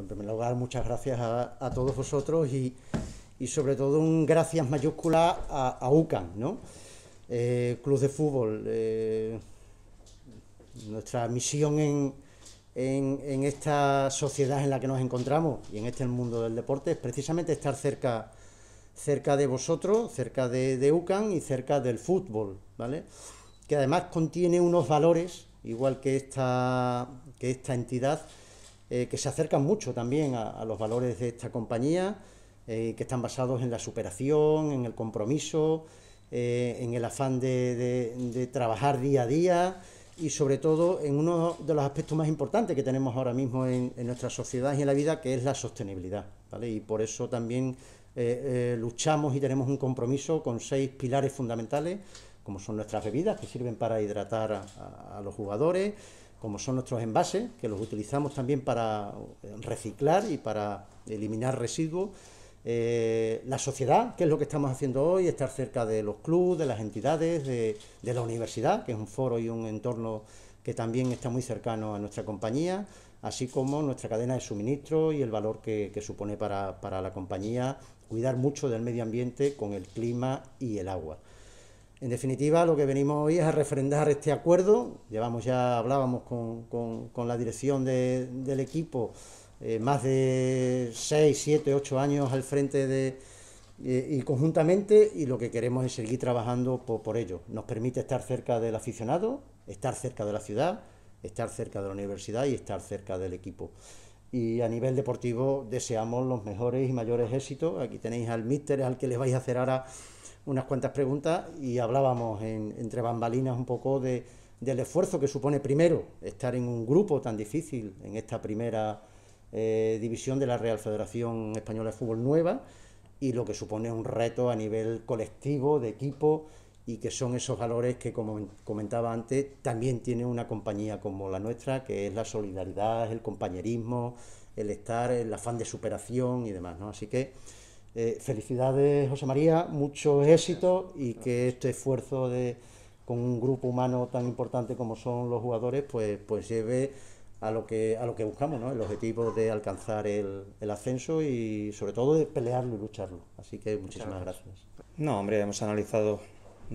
en primer lugar, muchas gracias a, todos vosotros y, sobre todo un gracias mayúscula a, UCAN, ¿no? Eh, Club de Fútbol. Eh, nuestra misión en, esta sociedad en la que nos encontramos y en este mundo del deporte es precisamente estar cerca, cerca de vosotros, cerca de, UCAN y cerca del fútbol, ¿vale? Que además contiene unos valores, igual que esta, que esta entidad, eh, que se acercan mucho también a, los valores de esta compañía, eh, que están basados en la superación, en el compromiso, eh, en el afán de, trabajar día a día y sobre todo en uno de los aspectos más importantes que tenemos ahora mismo en, nuestra sociedad y en la vida, que es la sostenibilidad. Y por eso también luchamos y tenemos un compromiso con seis pilares fundamentales, como son nuestras bebidas, que sirven para hidratar a los jugadores, como son nuestros envases, que los utilizamos también para eh, reciclar y para eliminar residuos. Eh, la sociedad, que es lo que estamos haciendo hoy, estar cerca de los clubes, de las entidades, de, la universidad, que es un foro y un entorno que también está muy cercano a nuestra compañía, así como nuestra cadena de suministro y el valor que, supone para la compañía cuidar mucho del medio ambiente con el clima y el agua. En definitiva, lo que venimos hoy es a refrendar este acuerdo. Llevamos ya, hablábamos con, la dirección del equipo, eh, más de 6, 7, 8 años al frente de, eh, y conjuntamente y lo que queremos es seguir trabajando por, por, ello. Nos permite estar cerca del aficionado, estar cerca de la ciudad, estar cerca de la universidad y estar cerca del equipo y a nivel deportivo deseamos los mejores y mayores éxitos. Aquí tenéis al míster, al que le vais a hacer ahora unas cuantas preguntas y hablábamos entre bambalinas un poco del esfuerzo que supone primero estar en un grupo tan difícil en esta primera eh, división de la Real Federación Española de Fútbol Nueva y lo que supone un reto a nivel colectivo, de equipo, y que son esos valores que, como comentaba antes, también tiene una compañía como la nuestra, que es la solidaridad, el compañerismo, el estar, el afán de superación y demás. Así que eh, felicidades, José María, mucho éxito y que este esfuerzo de, con un grupo humano tan importante como son los jugadores, pues, pues lleve a lo que a lo que buscamos, ¿no? El objetivo de alcanzar el, ascenso y sobre todo de pelearlo y lucharlo. Así que muchísimas gracias. gracias. No, hombre, hemos analizado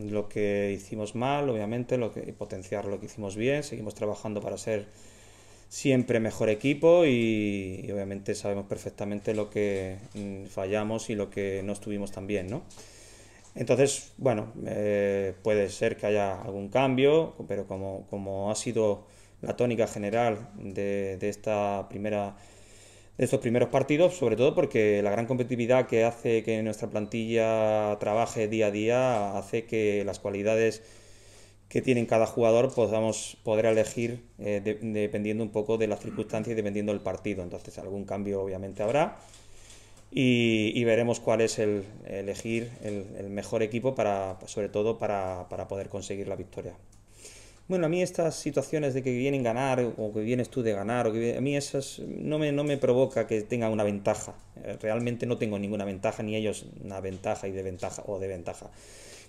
lo que hicimos mal, obviamente, lo que, potenciar lo que hicimos bien, seguimos trabajando para ser siempre mejor equipo y, obviamente sabemos perfectamente lo que mm, fallamos y lo que no estuvimos tan bien, ¿no? Entonces, bueno, eh, puede ser que haya algún cambio, pero como, como ha sido la tónica general de, de esta primera de estos primeros partidos, sobre todo porque la gran competitividad que hace que nuestra plantilla trabaje día a día hace que las cualidades que tienen cada jugador podamos poder elegir eh, dependiendo un poco de las circunstancias y dependiendo del partido. Entonces algún cambio obviamente habrá y, veremos cuál es el elegir el, mejor equipo para sobre todo para poder conseguir la victoria. Bueno, a mí estas situaciones de que vienen a ganar o que vienes tú de ganar, o que a mí esas no me, no me provoca que tenga una ventaja. Eh, realmente no tengo ninguna ventaja, ni ellos una ventaja y de ventaja o de ventaja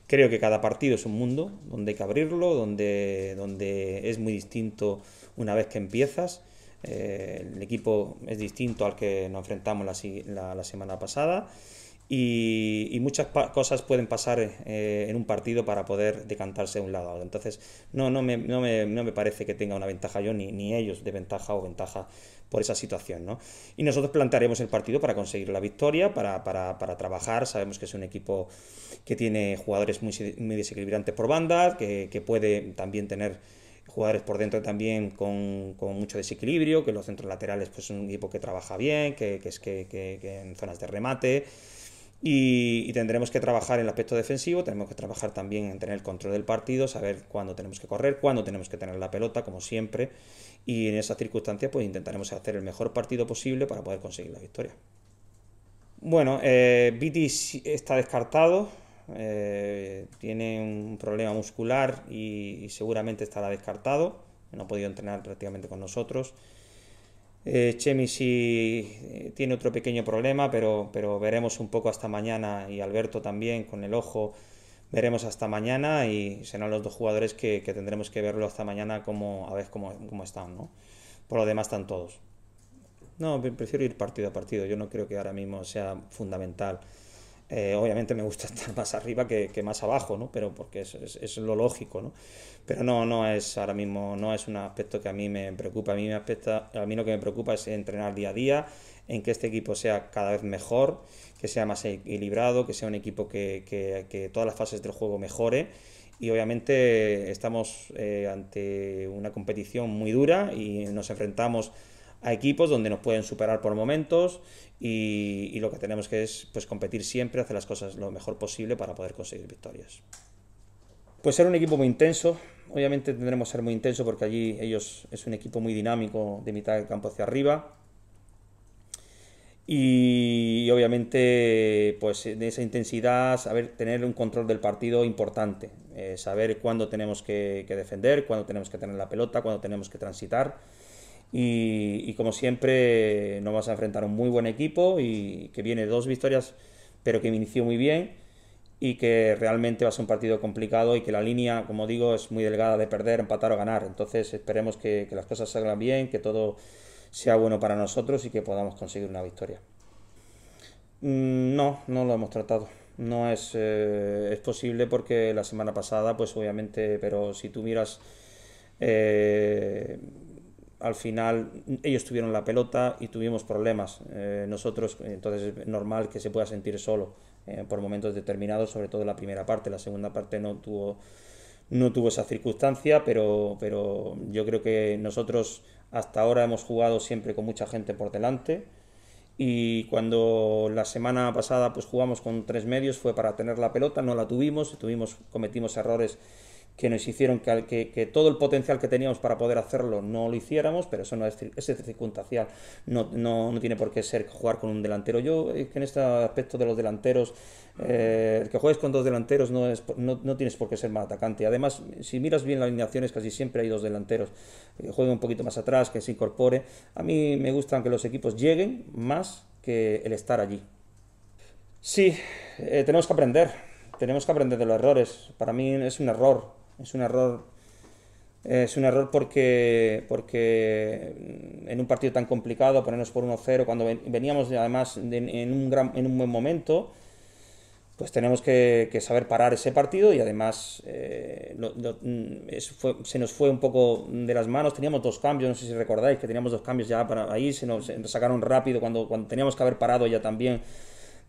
Creo que cada partido es un mundo donde hay que abrirlo, donde, donde es muy distinto una vez que empiezas. Eh, el equipo es distinto al que nos enfrentamos la semana pasada y, muchas cosas pueden pasar eh, en un partido para poder decantarse de un lado Entonces, no, no, me, parece que tenga una ventaja yo ni, ni ellos de ventaja o ventaja por esa situación. ¿no? Y nosotros plantearemos el partido para conseguir la victoria, para, para, para, trabajar. Sabemos que es un equipo que tiene jugadores muy, desequilibrantes por banda, que, puede también tener jugadores por dentro también con, mucho desequilibrio, que los centros laterales pues, es un equipo que trabaja bien, que, es que en zonas de remate. Y, tendremos que trabajar en el aspecto defensivo, tenemos que trabajar también en tener el control del partido, saber cuándo tenemos que correr, cuándo tenemos que tener la pelota, como siempre, y en esas circunstancias pues intentaremos hacer el mejor partido posible para poder conseguir la victoria. Bueno, eh, Vitis está descartado, eh, tiene un problema muscular y seguramente estará descartado, no ha podido entrenar prácticamente con nosotros. Eh, sí eh, tiene otro pequeño problema, pero, veremos un poco hasta mañana y Alberto también con el ojo. Veremos hasta mañana y serán los dos jugadores que, tendremos que verlo hasta mañana como, a ver cómo, están. Por lo demás están todos. No, prefiero ir partido a partido. Yo no creo que ahora mismo sea fundamental eh, obviamente me gusta estar más arriba que, más abajo, ¿no? Pero porque es, es, lo lógico, Pero no, no es ahora mismo, no es un aspecto que a mí me preocupa. A mí, me a mí lo que me preocupa es entrenar día a día, en que este equipo sea cada vez mejor, que sea más equilibrado, que sea un equipo que, todas las fases del juego mejore. Y obviamente estamos eh, ante una competición muy dura y nos enfrentamos a equipos donde nos pueden superar por momentos y, lo que tenemos que es pues, competir siempre, hacer las cosas lo mejor posible para poder conseguir victorias. Pues ser un equipo muy intenso, obviamente tendremos que ser muy intenso porque allí ellos es un equipo muy dinámico de mitad del campo hacia arriba. Y, obviamente, pues de esa intensidad, saber tener un control del partido importante, eh, saber cuándo tenemos que defender, cuándo tenemos que tener la pelota, cuándo tenemos que transitar y, como siempre, nos vamos a enfrentar a un muy buen equipo y que viene dos victorias, pero que inició muy bien y que realmente va a ser un partido complicado y que la línea, como digo, es muy delgada de perder, empatar o ganar. Entonces esperemos que, las cosas salgan bien, que todo sea bueno para nosotros y que podamos conseguir una victoria. Mm, no, no lo hemos tratado. No es, eh, es posible porque la semana pasada, pues obviamente, pero si tú miras... Eh, al final ellos tuvieron la pelota y tuvimos problemas eh, nosotros, entonces es normal que se pueda sentir solo eh, por momentos determinados, sobre todo en la primera parte, la segunda parte no tuvo no tuvo esa circunstancia, pero, pero yo creo que nosotros hasta ahora hemos jugado siempre con mucha gente por delante y cuando la semana pasada pues jugamos con tres medios fue para tener la pelota, no la tuvimos, tuvimos cometimos errores que nos hicieron que, todo el potencial que teníamos para poder hacerlo no lo hiciéramos, pero eso no es, circunstancial, no, tiene por qué ser jugar con un delantero. Yo, eh, en este aspecto de los delanteros, el eh, que juegues con dos delanteros no, es, no, tienes por qué ser más atacante. Además, si miras bien las alineaciones, casi siempre hay dos delanteros que eh, juegue un poquito más atrás, que se incorpore. A mí me gustan que los equipos lleguen más que el estar allí. Sí, tenemos que aprender. Tenemos que aprender de los errores. Para mí es un error es un error. Es un error porque, porque en un partido tan complicado, ponernos por 1-0, cuando veníamos además en, un gran, en un buen momento, pues tenemos que, saber parar ese partido y además eh, mm, se nos fue un poco de las manos. Teníamos dos cambios, no sé si recordáis que teníamos dos cambios ya para ahí, se nos sacaron rápido cuando, cuando teníamos que haber parado ya también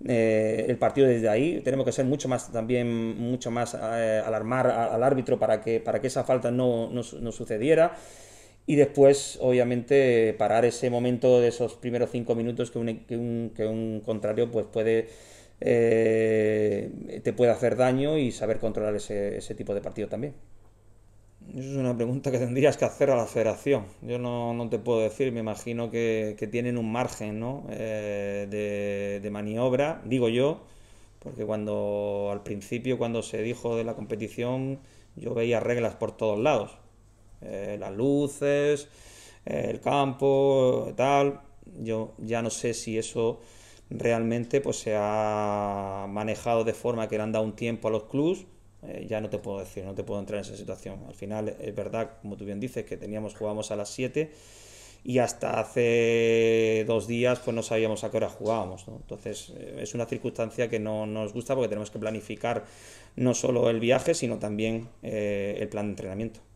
eh, el partido desde ahí. Tenemos que ser mucho más también, mucho más eh, alarmar al árbitro para que, para que esa falta no, no, no sucediera y después, obviamente, parar ese momento de esos primeros cinco minutos que un, que un, que un contrario pues puede eh, te puede hacer daño y saber controlar ese, ese tipo de partido también. Eso es una pregunta que tendrías que hacer a la federación. Yo no, te puedo decir, me imagino que, tienen un margen ¿no? Eh, de, maniobra, digo yo, porque cuando al principio, cuando se dijo de la competición, yo veía reglas por todos lados. Eh, las luces, el campo, tal. Yo ya no sé si eso realmente pues, se ha manejado de forma que le han dado un tiempo a los clubes eh, ya no te puedo decir, no te puedo entrar en esa situación. Al final, es verdad, como tú bien dices, que teníamos, jugábamos a las 7 y hasta hace dos días pues no sabíamos a qué hora jugábamos. Entonces eh, es una circunstancia que no, nos gusta porque tenemos que planificar no solo el viaje, sino también eh, el plan de entrenamiento.